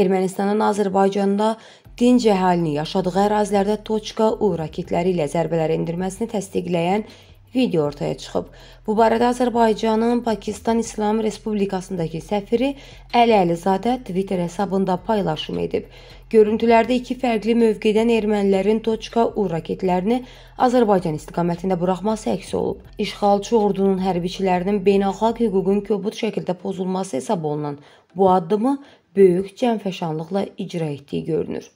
Ermənistanın Azərbaycanda dinc əhalini yaşadığı ərazilərdə Toçka U raketləri ilə zərbələr endirməsini təsdiqləyən video ortaya çıxıb. Bu barədə Azərbaycanın Pakistan İslam Respublikasındakı səfiri Əli Əlizadə Twitter hesabında paylaşım edib. Görüntülərdə iki fərqli mövqedən ermənilərin Toçka U raketlərini Azərbaycan istiqamətində buraxması əks olub. İşğalçı ordunun hərbiçilərinin beynəlxalq hüququn kobud şəkildə pozulması hesab olunan bu addımı böyük cəmfəşanlıqla icra etdiyi görünür.